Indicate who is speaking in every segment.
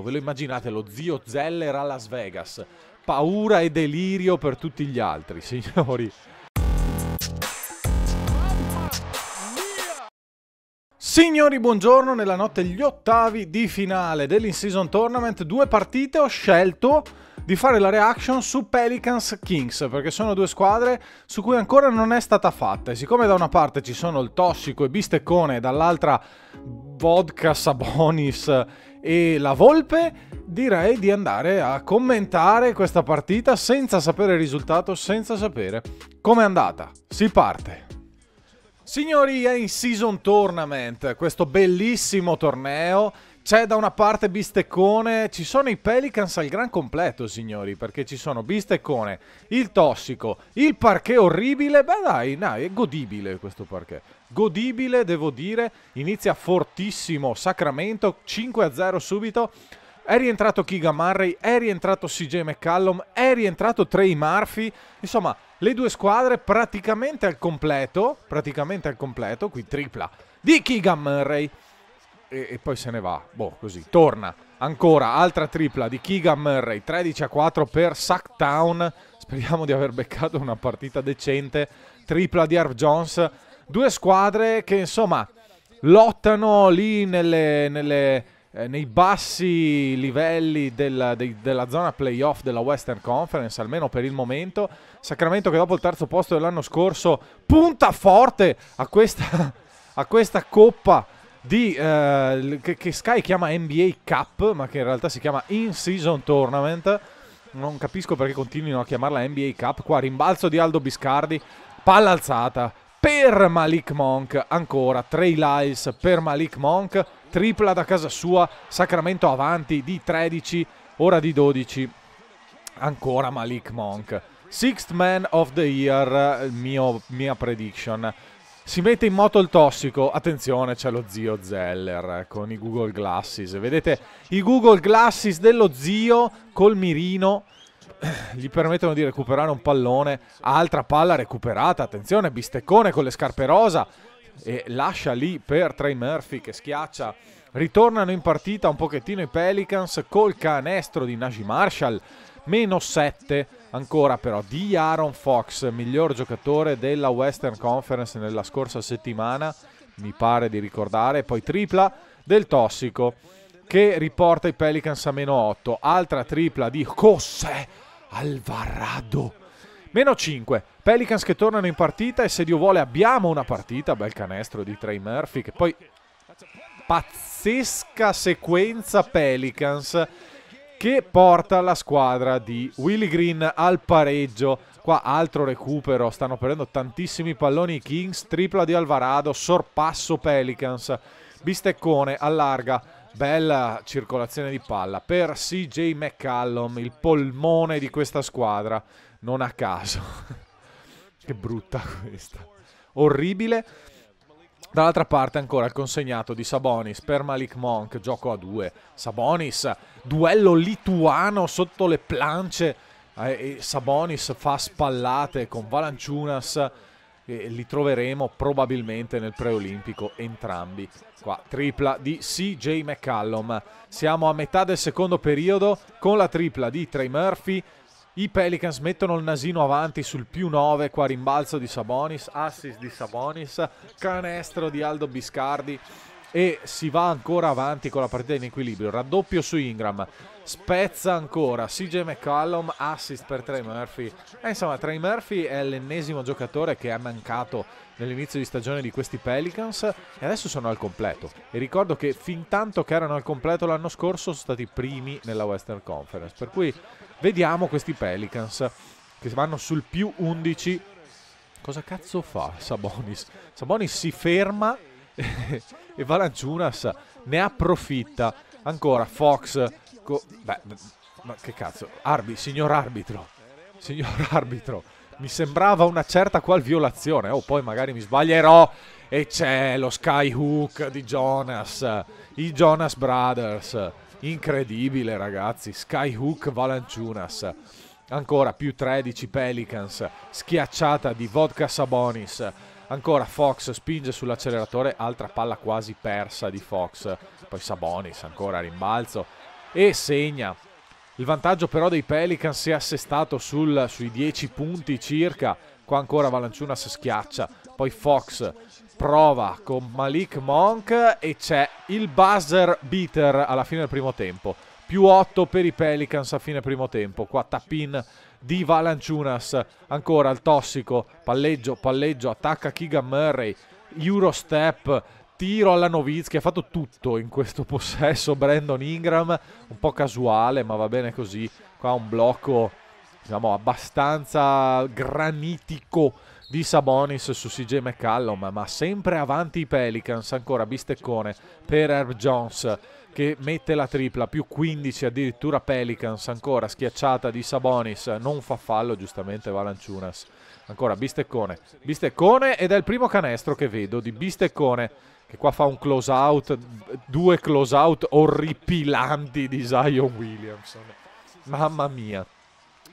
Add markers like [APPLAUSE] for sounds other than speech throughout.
Speaker 1: fatto. Ve lo immaginate lo zio Zeller a Las Vegas. Paura e delirio per tutti gli altri, [LAUGHS] signori. Signori, buongiorno. Nella notte gli ottavi di finale dell'in-season tournament, due partite ho scelto di fare la reaction su Pelicans Kings perché sono due squadre su cui ancora non è stata fatta e siccome da una parte ci sono il tossico e bisteccone e dall'altra vodka Sabonis e la Volpe, direi di andare a commentare questa partita senza sapere il risultato, senza sapere com'è andata. Si parte. Signori, è in Season Tournament, questo bellissimo torneo c'è da una parte bisteccone, ci sono i Pelicans al gran completo, signori, perché ci sono bisteccone, il tossico, il parquet orribile, beh dai, dai, è godibile questo parquet. Godibile, devo dire, inizia fortissimo Sacramento, 5-0 subito. È rientrato Kiga Murray, è rientrato CJ McCallum, è rientrato Trey Murphy. Insomma, le due squadre praticamente al completo, praticamente al completo, qui tripla di Kiga Murray e, e, poi se ne va. Boh, così. Torna ancora altra tripla di Keegan Murray, 13 a 4 per Sacktown. Speriamo di aver beccato una partita decente. Tripla di Arv Jones. Due squadre che insomma lottano lì nelle, nelle, eh, nei bassi livelli della, de, della zona playoff della Western Conference, almeno per il momento. Sacramento che dopo il terzo posto dell'anno scorso punta forte a questa, [LAUGHS] a questa coppa di, eh, che, che, Sky chiama NBA Cup, ma che in realtà si chiama In-Season Tournament. Non capisco perché continuino a chiamarla NBA Cup. Qua rimbalzo di Aldo Biscardi, palla alzata per Malik Monk, ancora trail ice per Malik Monk, tripla da casa sua, Sacramento avanti di 13, ora di 12, ancora Malik Monk. Sixth Man of the Year, mio, mia prediction. Si mette in moto il tossico, attenzione c'è lo zio Zeller con i Google Glasses, vedete i Google Glasses dello zio col mirino eh, gli permettono di recuperare un pallone, altra palla recuperata, attenzione bisteccone con le scarpe rosa e lascia lì per Trey Murphy che schiaccia, ritornano in partita un pochettino i Pelicans col canestro di Najee Marshall, meno 7 Ancora però di Aaron Fox, miglior giocatore della Western Conference nella scorsa settimana, mi pare di ricordare, poi tripla del Tossico che riporta i Pelicans a meno 8, altra tripla di José Alvarado. Meno 5, Pelicans che tornano in partita e se Dio vuole abbiamo una partita, bel canestro di Trey Murphy che poi pazzesca sequenza Pelicans che porta la squadra di Willy Green al pareggio. Qua altro recupero, stanno perdendo tantissimi palloni i Kings, tripla di Alvarado, sorpasso Pelicans, bisteccone allarga, bella circolazione di palla per CJ McCallum, il polmone di questa squadra, non a caso. [LAUGHS] che brutta questa. Orribile. Dall'altra parte ancora il consegnato di Sabonis per Malik Monk, gioco a due. Sabonis, duello lituano sotto le plance. Eh, Sabonis fa spallate con Valanciunas. Eh, li troveremo probabilmente nel preolimpico entrambi. Qua tripla di CJ McCallum. Siamo a metà del secondo periodo con la tripla di Trey Murphy i Pelicans mettono il nasino avanti sul più 9, qua rimbalzo di Sabonis, assist di Sabonis, canestro di Aldo Biscardi e si va ancora avanti con la partita in equilibrio. Raddoppio su Ingram, spezza ancora CJ McCallum, assist per Trey Murphy. E eh, insomma, Trey Murphy è l'ennesimo giocatore che è mancato nell'inizio di stagione di questi Pelicans e adesso sono al completo. E ricordo che fin tanto che erano al completo l'anno scorso sono stati primi nella Western Conference. Per cui vediamo questi Pelicans che vanno sul più 11. Cosa cazzo fa Sabonis? Sabonis si ferma [LAUGHS] e Valanciunas ne approfitta. Ancora Fox. Co- beh, ma che cazzo? Arbi, signor arbitro. Signor [LAUGHS] arbitro. Mi sembrava una certa qual violazione. Oh, poi magari mi sbaglierò. E c'è lo skyhook di Jonas. I Jonas Brothers. Incredibile, ragazzi. Skyhook Valanciunas. Ancora più 13 Pelicans. Schiacciata di Vodka Sabonis Ancora Fox spinge sull'acceleratore, altra palla quasi persa di Fox. Poi Sabonis ancora a rimbalzo e segna. Il vantaggio però dei Pelicans si è assestato sul, sui 10 punti circa. Qua ancora Valanciunas schiaccia. Poi Fox prova con Malik Monk e c'è il buzzer beater alla fine del primo tempo. Più 8 per i Pelicans a fine primo tempo. Qua Tapin di Valanciunas. Ancora il tossico, palleggio, palleggio, attacca Keegan Murray, Eurostep, tiro alla Novitz che ha fatto tutto in questo possesso. Brandon Ingram, un po' casuale, ma va bene così. Qua un blocco diciamo abbastanza granitico di Sabonis su CJ McCallum, ma sempre avanti i Pelicans, ancora bisteccone per Herb Jones che mette la tripla più 15 addirittura Pelicans ancora schiacciata di Sabonis non fa fallo giustamente Valanciunas ancora Bisteccone Bisteccone ed è il primo canestro che vedo di Bisteccone che qua fa un close out due close out orripilanti di Zion Williamson mamma mia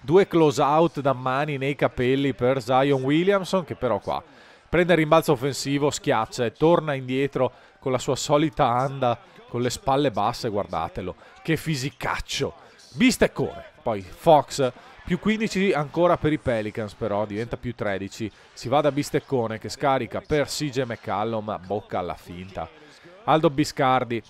Speaker 1: due close out da mani nei capelli per Zion Williamson che però qua prende il rimbalzo offensivo schiaccia e torna indietro con la sua solita anda con le spalle basse, guardatelo, che fisicaccio. Bisteccone, poi Fox, più 15 ancora per i Pelicans però, diventa più 13, si va da Bisteccone che scarica per CJ McCallum, bocca alla finta. Aldo Biscardi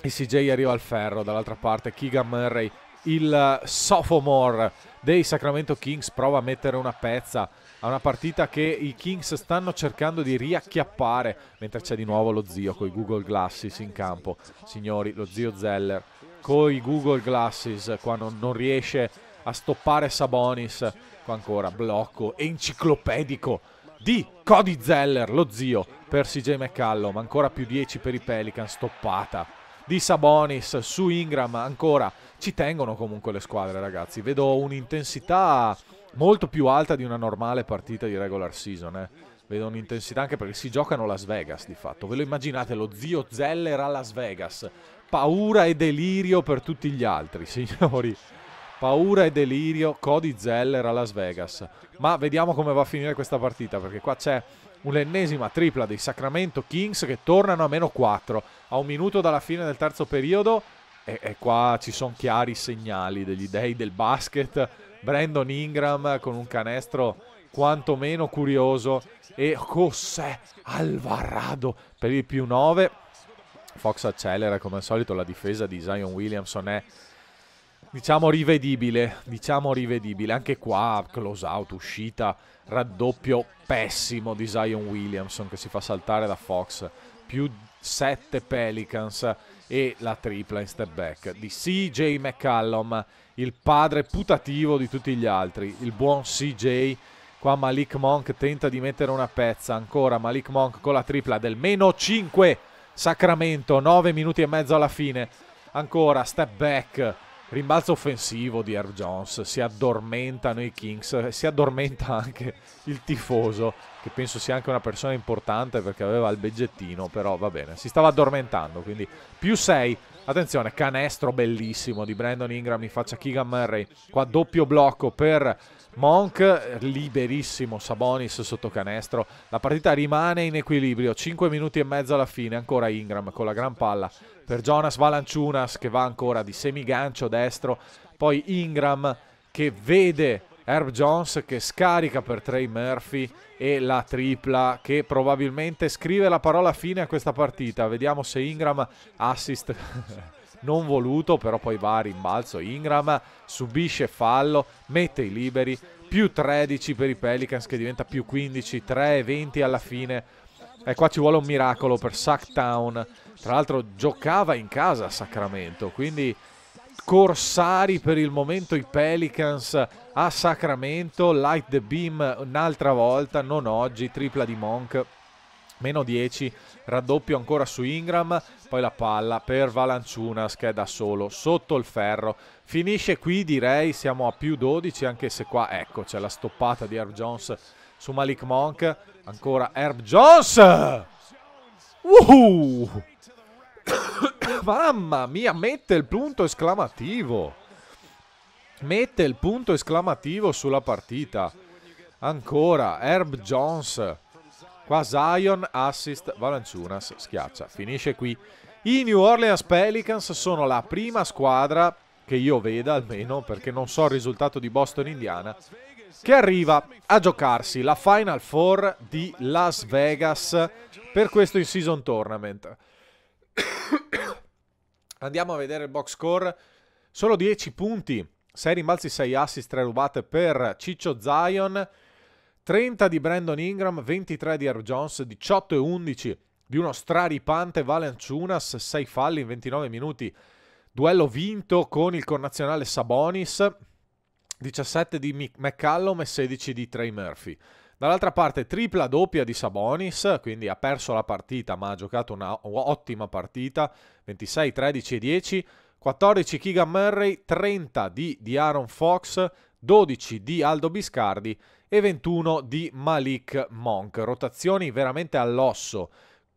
Speaker 1: e CJ arriva al ferro, dall'altra parte Keegan Murray, il sophomore dei Sacramento Kings, prova a mettere una pezza, a una partita che i Kings stanno cercando di riacchiappare mentre c'è di nuovo lo zio con i Google Glasses in campo. Signori, lo zio Zeller con i Google Glasses quando non riesce a stoppare Sabonis, qua ancora blocco enciclopedico di Cody Zeller, lo zio, per CJ McCallum, ancora più 10 per i Pelican, stoppata di Sabonis su Ingram, ancora ci tengono comunque le squadre ragazzi, vedo un'intensità molto più alta di una normale partita di regular season. Eh. Vedo un'intensità anche perché si giocano Las Vegas di fatto. Ve lo immaginate, lo zio Zeller a Las Vegas. Paura e delirio per tutti gli altri, [LAUGHS] signori. Paura e delirio, Cody Zeller a Las Vegas. Ma vediamo come va a finire questa partita perché qua c'è un'ennesima tripla dei Sacramento Kings che tornano a meno 4 a un minuto dalla fine del terzo periodo. E, e qua ci sono chiari segnali degli dei del basket Brandon Ingram con un canestro quantomeno curioso e José Alvarado per il più 9. Fox accelera come al solito la difesa di Zion Williamson è diciamo rivedibile, diciamo rivedibile. Anche qua close out, uscita, raddoppio pessimo di Zion Williamson che si fa saltare da Fox. Più 7 Pelicans e la tripla in step back di CJ McCallum, il padre putativo di tutti gli altri, il buon CJ. Qua Malik Monk tenta di mettere una pezza, ancora Malik Monk con la tripla del meno 5, Sacramento, 9 minuti e mezzo alla fine, ancora step back, Rimbalzo offensivo di Herb Jones, si addormentano i Kings, si addormenta anche il tifoso, che penso sia anche una persona importante perché aveva il beggettino, però va bene, si stava addormentando, quindi più 6. Attenzione, canestro bellissimo di Brandon Ingram in faccia a Keegan Murray, qua doppio blocco per Monk liberissimo, Sabonis sotto canestro. La partita rimane in equilibrio, 5 minuti e mezzo alla fine, ancora Ingram con la gran palla per Jonas Valanciunas che va ancora di semigancio destro, poi Ingram che vede Herb Jones che scarica per Trey Murphy e la tripla che probabilmente scrive la parola fine a questa partita. Vediamo se Ingram assist [LAUGHS] non voluto, però poi va a rimbalzo Ingram, subisce fallo, mette i liberi, più 13 per i Pelicans che diventa più 15, 3 e 20 alla fine. E qua ci vuole un miracolo per Sacktown. Tra l'altro giocava in casa a Sacramento, quindi corsari per il momento i Pelicans a Sacramento, Light the Beam un'altra volta, non oggi, tripla di Monk meno 10, raddoppio ancora su Ingram, poi la palla per Valanciunas che è da solo sotto il ferro. Finisce qui direi, siamo a più 12 anche se qua ecco c'è la stoppata di Herb Jones su Malik Monk, ancora Herb Jones! Uh! Mamma mia, mette il punto esclamativo! Mette il punto esclamativo sulla partita. Ancora Herb Jones Qua Zion, assist, Valanciunas schiaccia. Finisce qui. I New Orleans Pelicans sono la prima squadra che io veda almeno, perché non so il risultato di Boston Indiana, che arriva a giocarsi la Final Four di Las Vegas per questo in-season tournament. [COUGHS] Andiamo a vedere il box score. Solo 10 punti, 6 rimbalzi, 6 assist, 3 rubate per Ciccio Zion. 30 di Brandon Ingram, 23 di Air Jones, 18 e 11 di uno straripante Valenciunas, 6 falli in 29 minuti, duello vinto con il connazionale Sabonis, 17 di McCallum e 16 di Trey Murphy. Dall'altra parte tripla doppia di Sabonis, quindi ha perso la partita ma ha giocato un'ottima partita, 26, 13 e 10, 14 Keegan Murray, 30 di, di Aaron Fox, 12 di Aldo Biscardi e 21 di Malik Monk. Rotazioni veramente all'osso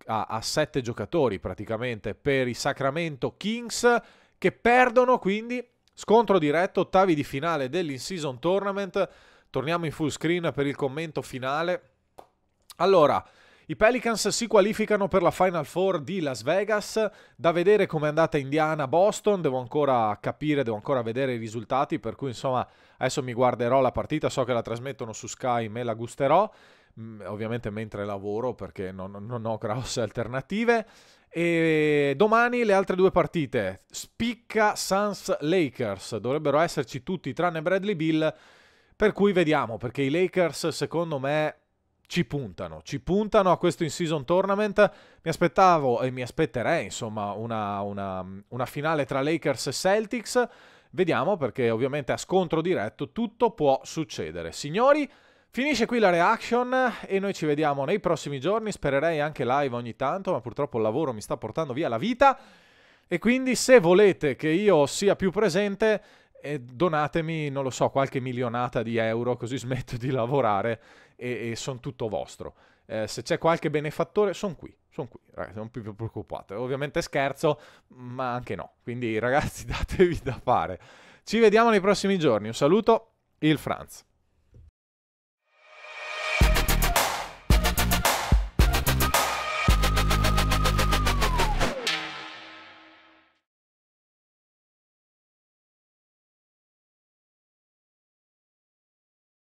Speaker 1: a, a 7 giocatori praticamente per i Sacramento Kings che perdono quindi scontro diretto ottavi di finale dell'in-season tournament. Torniamo in full screen per il commento finale. Allora, i Pelicans si qualificano per la Final Four di Las Vegas, da vedere com'è andata Indiana, Boston, devo ancora capire, devo ancora vedere i risultati, per cui insomma adesso mi guarderò la partita, so che la trasmettono su Sky, me la gusterò, mm, ovviamente mentre lavoro perché non, non ho grosse alternative. E domani le altre due partite, spicca Suns Lakers, dovrebbero esserci tutti tranne Bradley Bill, per cui vediamo, perché i Lakers secondo me ci puntano, ci puntano a questo in-season tournament. Mi aspettavo e mi aspetterei, insomma, una, una, una, finale tra Lakers e Celtics. Vediamo perché ovviamente a scontro diretto tutto può succedere. Signori, finisce qui la reaction e noi ci vediamo nei prossimi giorni. Spererei anche live ogni tanto, ma purtroppo il lavoro mi sta portando via la vita. E quindi se volete che io sia più presente e donatemi, non lo so, qualche milionata di euro così smetto di lavorare e, e sono tutto vostro. Eh, se c'è qualche benefattore, sono qui, sono qui, ragazzi, non più preoccupate. Ovviamente scherzo, ma anche no. Quindi [LAUGHS] ragazzi, datevi da fare. Ci vediamo nei prossimi giorni. Un saluto, il Franz.